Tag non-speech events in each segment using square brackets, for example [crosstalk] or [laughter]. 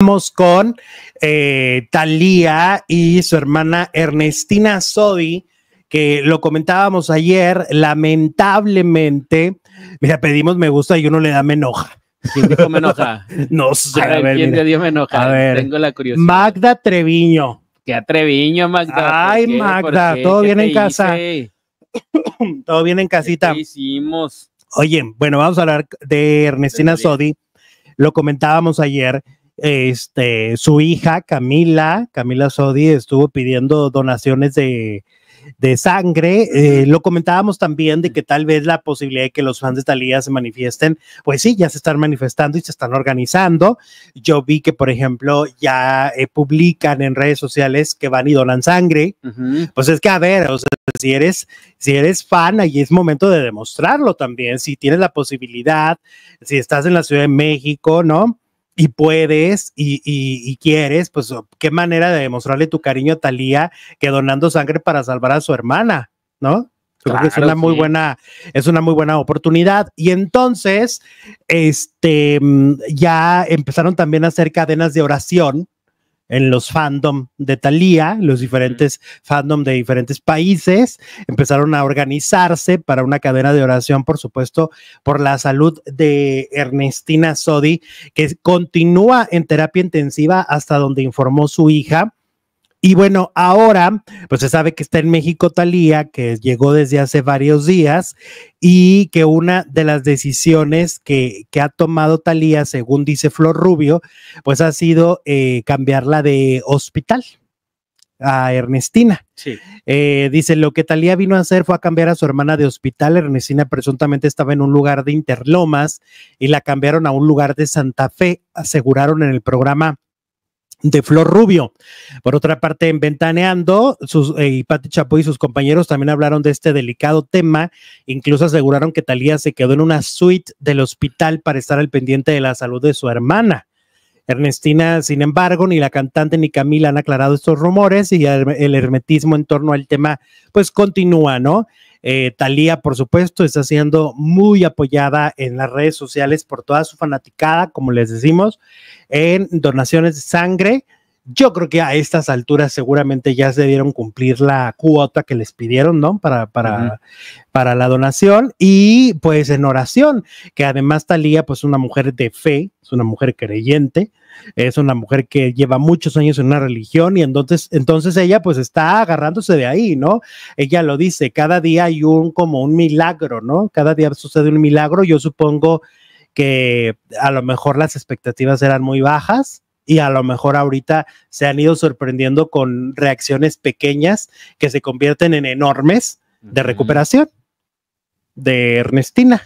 Estamos con eh, Talía y su hermana Ernestina Sodi, que lo comentábamos ayer, lamentablemente, mira, pedimos me gusta y uno le da me enoja. ¿Quién dijo enoja? [laughs] no sé. A ¿quién dio me enoja? tengo la curiosidad. Magda Treviño. Qué Treviño, Magda. Ay, Magda, todo bien en casa. [coughs] todo bien en casita. ¿Qué hicimos? Oye, bueno, vamos a hablar de Ernestina Sodi. Lo comentábamos ayer este, su hija Camila, Camila Sodi, estuvo pidiendo donaciones de, sangre. Eh, lo comentábamos también de que tal vez la posibilidad de que los fans de Talía se manifiesten, pues sí, ya se están manifestando y se están organizando. Yo vi que, por ejemplo, ya eh, publican en redes sociales que van y donan sangre. Pues es que, a ver, si eres, si eres fan, ahí es momento de demostrarlo también. Si tienes la posibilidad, si estás en la Ciudad de México, ¿no? y puedes y, quieres, pues qué manera de demostrarle tu cariño a Talía que donando sangre para salvar a su hermana, ¿no? es una muy buena, es una muy buena oportunidad. Y entonces, este, mm, ya empezaron también a hacer cadenas de oración en los fandom de Thalía, los diferentes fandom de diferentes países, empezaron a organizarse para una cadena de oración, por supuesto, por la salud de Ernestina Sodi, que continúa en terapia intensiva hasta donde informó su hija. Y bueno, ahora, pues se sabe que está en México Talía, que llegó desde hace varios días, y que una de las decisiones que, ha tomado Talía, según dice Flor Rubio, pues ha sido eh, cambiarla de hospital a Ernestina. Sí. Eh, dice, lo que Talía vino a hacer fue a cambiar a su hermana de hospital. Ernestina presuntamente estaba en un lugar de Interlomas y la cambiaron a un lugar de Santa Fe, aseguraron en el programa de Flor Rubio. Por otra parte, en Ventaneando, sus, eh, y Pati Chapo y sus compañeros también hablaron de este delicado tema. Incluso aseguraron que Talía se quedó en una suite del hospital para estar al pendiente de la salud de su hermana. Ernestina, sin embargo, ni la cantante ni Camila han aclarado estos rumores y el hermetismo en torno al tema, pues continúa, ¿no? Eh, Talía, por supuesto, está siendo muy apoyada en las redes sociales por toda su fanaticada, como les decimos, en donaciones de sangre, yo creo que a estas alturas seguramente ya se debieron cumplir la cuota que les pidieron, ¿no? Para, para, para la donación y pues en oración, que además Talía pues una mujer de fe, es una mujer creyente, es una mujer que lleva muchos años en una religión y entonces, entonces ella pues está agarrándose de ahí, ¿no? Ella lo dice, cada día hay un como un milagro, ¿no? Cada día sucede un milagro, yo supongo que a lo mejor las expectativas eran muy bajas y a lo mejor ahorita se han ido sorprendiendo con reacciones pequeñas que se convierten en enormes de recuperación de Ernestina.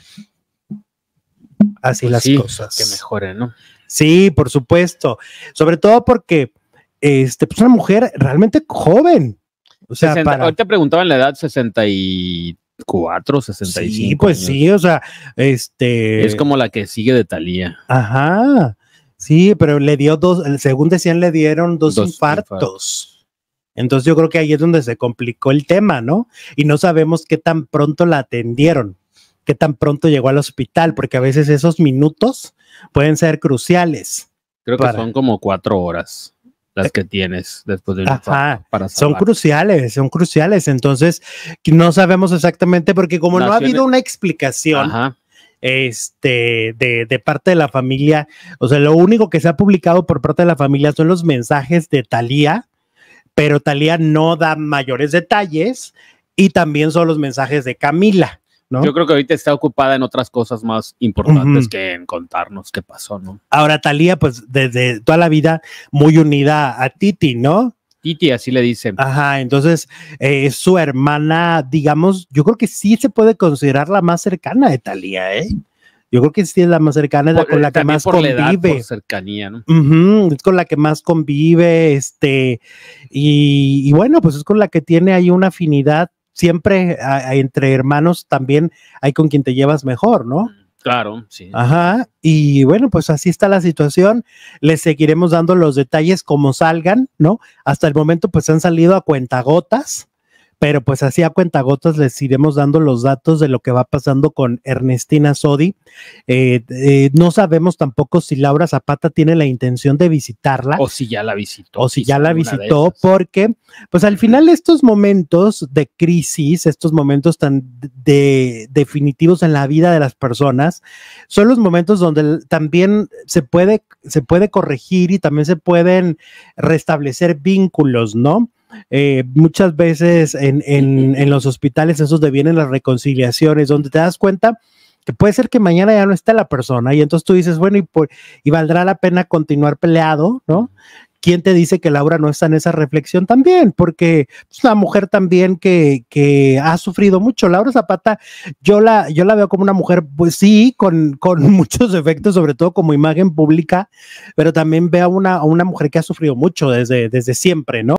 Así pues las sí, cosas. Que mejoren, ¿no? Sí, por supuesto. Sobre todo porque este, pues una mujer realmente joven. O sea, ahorita preguntaban la edad 64, 65. Sí, pues sí, o sea, este. Es como la que sigue de Talía. Ajá. Sí, pero le dio dos, según decían, le dieron dos, infartos. Entonces yo creo que ahí es donde se complicó el tema, ¿no? Y no sabemos qué tan pronto la atendieron, qué tan pronto llegó al hospital, porque a veces esos minutos pueden ser cruciales. Creo que son como cuatro horas las eh, que tienes después de Ajá, son cruciales, son cruciales. Entonces, no sabemos exactamente porque como no ha habido una explicación, este, de, parte de la familia. O sea, lo único que se ha publicado por parte de la familia son los mensajes de Talía, pero Talía no da mayores detalles y también son los mensajes de Camila. ¿No? Yo creo que ahorita está ocupada en otras cosas más importantes que en contarnos qué pasó, ¿no? Ahora, Talía, pues desde toda la vida muy unida a Titi, ¿no? Titi, así le dicen. Ajá, entonces eh, su hermana, digamos, yo creo que sí se puede considerar la más cercana de Talía, ¿eh? Yo creo que sí es la más cercana, es la con la que más convive. cercanía, ¿no? es con la que más convive, este, y, bueno, pues es con la que tiene ahí una afinidad. Siempre entre hermanos también hay con quien te llevas mejor, ¿no? Claro, sí. Ajá, y bueno, pues así está la situación. Les seguiremos dando los detalles como salgan, ¿no? Hasta el momento, pues han salido a cuentagotas pero pues así a cuentagotas les iremos dando los datos de lo que va pasando con Ernestina Sodi. Eh, eh, no sabemos tampoco si Laura Zapata tiene la intención de visitarla. O si ya la visitó. O si ya la visitó, porque pues al final estos momentos de crisis, estos momentos tan definitivos en la vida de las personas, son los momentos donde también se puede, se puede corregir y también se pueden restablecer vínculos, ¿no? Eh, muchas veces en, en, los hospitales esos de vienen las reconciliaciones, donde te das cuenta que puede ser que mañana ya no está la persona y entonces tú dices, bueno, y, por, y valdrá la pena continuar peleado, ¿no? ¿Quién te dice que Laura no está en esa reflexión también? Porque es pues, una mujer también que, ha sufrido mucho. Laura Zapata, yo la, yo la veo como una mujer, pues sí, con, [laughs] muchos efectos, sobre todo como imagen pública, pero también veo a una, una mujer que ha sufrido mucho desde, desde siempre, ¿no?